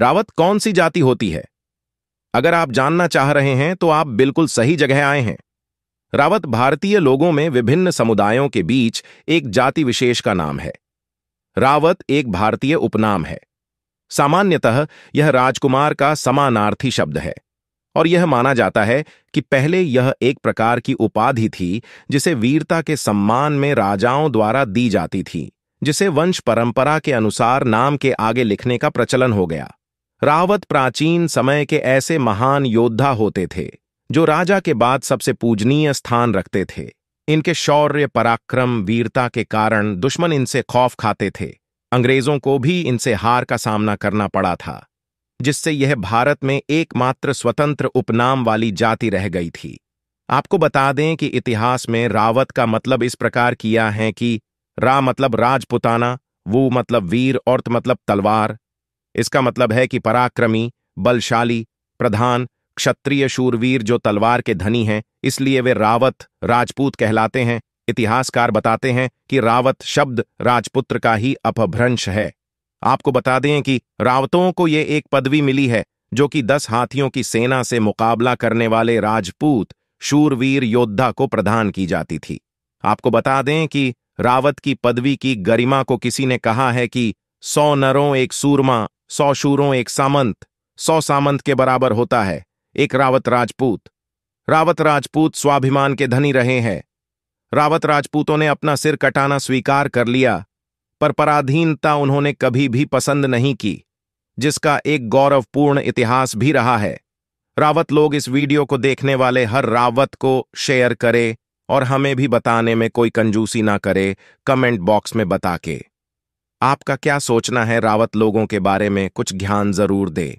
रावत कौन सी जाति होती है अगर आप जानना चाह रहे हैं तो आप बिल्कुल सही जगह आए हैं रावत भारतीय लोगों में विभिन्न समुदायों के बीच एक जाति विशेष का नाम है रावत एक भारतीय उपनाम है सामान्यतः यह राजकुमार का समानार्थी शब्द है और यह माना जाता है कि पहले यह एक प्रकार की उपाधि थी जिसे वीरता के सम्मान में राजाओं द्वारा दी जाती थी जिसे वंश परंपरा के अनुसार नाम के आगे लिखने का प्रचलन हो गया रावत प्राचीन समय के ऐसे महान योद्धा होते थे जो राजा के बाद सबसे पूजनीय स्थान रखते थे इनके शौर्य पराक्रम वीरता के कारण दुश्मन इनसे खौफ खाते थे अंग्रेजों को भी इनसे हार का सामना करना पड़ा था जिससे यह भारत में एकमात्र स्वतंत्र उपनाम वाली जाति रह गई थी आपको बता दें कि इतिहास में रावत का मतलब इस प्रकार किया है कि रा मतलब राजपुताना वो मतलब वीर और मतलब तलवार इसका मतलब है कि पराक्रमी बलशाली प्रधान क्षत्रिय शूरवीर जो तलवार के धनी हैं इसलिए वे रावत राजपूत कहलाते हैं इतिहासकार बताते हैं कि रावत शब्द राजपुत्र का ही अपभ्रंश है आपको बता दें कि रावतों को ये एक पदवी मिली है जो कि दस हाथियों की सेना से मुकाबला करने वाले राजपूत शूरवीर योद्धा को प्रदान की जाती थी आपको बता दें कि रावत की पदवी की गरिमा को किसी ने कहा है कि सौ नरों एक सूरमा सौ शूरों एक सामंत सौ सामंत के बराबर होता है एक रावत राजपूत रावत राजपूत स्वाभिमान के धनी रहे हैं रावत राजपूतों ने अपना सिर कटाना स्वीकार कर लिया पर पराधीनता उन्होंने कभी भी पसंद नहीं की जिसका एक गौरवपूर्ण इतिहास भी रहा है रावत लोग इस वीडियो को देखने वाले हर रावत को शेयर करें और हमें भी बताने में कोई कंजूसी ना करे कमेंट बॉक्स में बता के आपका क्या सोचना है रावत लोगों के बारे में कुछ ध्यान जरूर दे